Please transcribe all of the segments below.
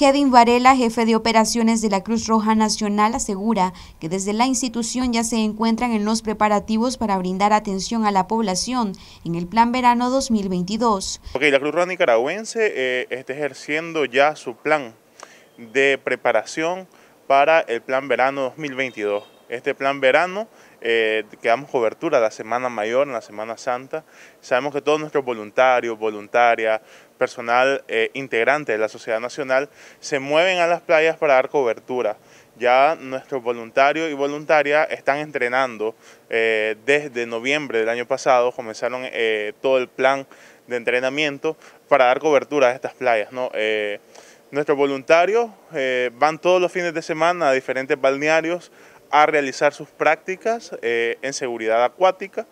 Kevin Varela, jefe de operaciones de la Cruz Roja Nacional, asegura que desde la institución ya se encuentran en los preparativos para brindar atención a la población en el Plan Verano 2022. Ok, la Cruz Roja Nicaragüense eh, está ejerciendo ya su plan de preparación para el Plan Verano 2022. Este Plan Verano eh, que damos cobertura la Semana Mayor, en la Semana Santa. Sabemos que todos nuestros voluntarios, voluntarias, personal eh, integrante de la Sociedad Nacional, se mueven a las playas para dar cobertura. Ya nuestros voluntarios y voluntarias están entrenando eh, desde noviembre del año pasado, comenzaron eh, todo el plan de entrenamiento para dar cobertura a estas playas. nuestros voluntarios van todos los fines de semana a diferentes balnearios a realizar sus prácticas en seguridad acuática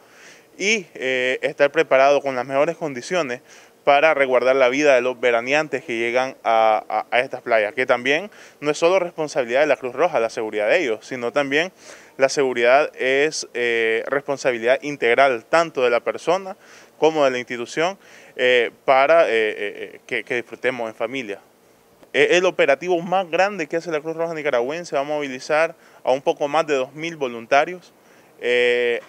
y estar preparados con las mejores condiciones para resguardar la vida de los veraneantes que llegan a, estas playas, que también no es solo responsabilidad de la Cruz Roja la seguridad de ellos, sino también la seguridad es eh, responsabilidad integral tanto de la persona como de la institución eh, para eh, que, disfrutemos en familia. E, el operativo más grande que hace la Cruz Roja Nicaragüense va a movilizar a un poco más de 2.000 voluntarios,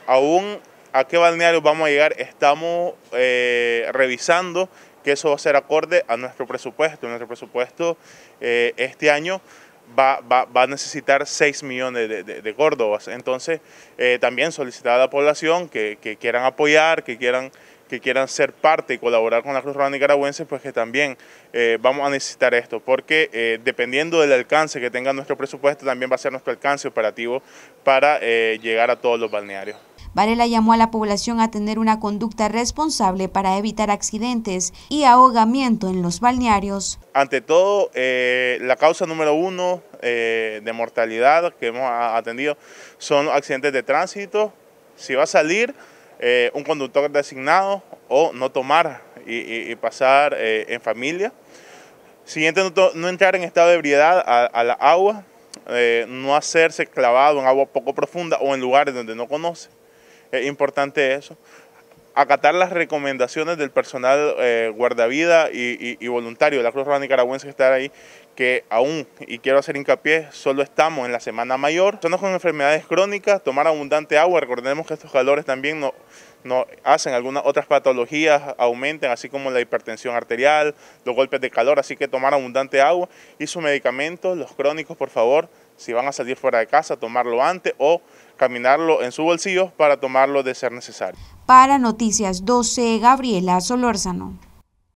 aún a qué balnearios vamos a llegar. Estamos eh, revisando que eso va a ser acorde a nuestro presupuesto. Nuestro presupuesto eh, este año va, a necesitar 6 millones de, córdobas. Entonces, eh, también solicitar a la población que, quieran apoyar, que quieran que quieran ser parte y colaborar con la Cruz Roja Nicaragüense, pues que también vamos a necesitar esto, porque dependiendo del alcance que tenga nuestro presupuesto, también va a ser nuestro alcance operativo para llegar a todos los balnearios. Varela llamó a la población a tener una conducta responsable para evitar accidentes y ahogamiento en los balnearios. Ante todo, eh, la causa número uno eh, de mortalidad que hemos atendido son accidentes de tránsito. Si va a salir eh, un conductor designado o no tomar y, pasar en familia. Siguiente, no, entrar en estado de ebriedad a, la agua, no hacerse clavado en agua poco profunda o en lugares donde no conoce es importante eso. Acatar las recomendaciones del personal eh, guardavida y, voluntario de la Cruz Roja Nicaragüense que está ahí, que aún, y quiero hacer hincapié, solo estamos en la semana mayor. Personas con enfermedades crónicas, tomar abundante agua, recordemos que estos calores también nos no hacen algunas otras patologías, aumenten, así como la hipertensión arterial, los golpes de calor, así que tomar abundante agua y sus medicamentos, los crónicos, por favor, si van a salir fuera de casa, tomarlo antes o caminarlo en su bolsillo para tomarlo de ser necesario. Para Noticias 12, Gabriela Solórzano.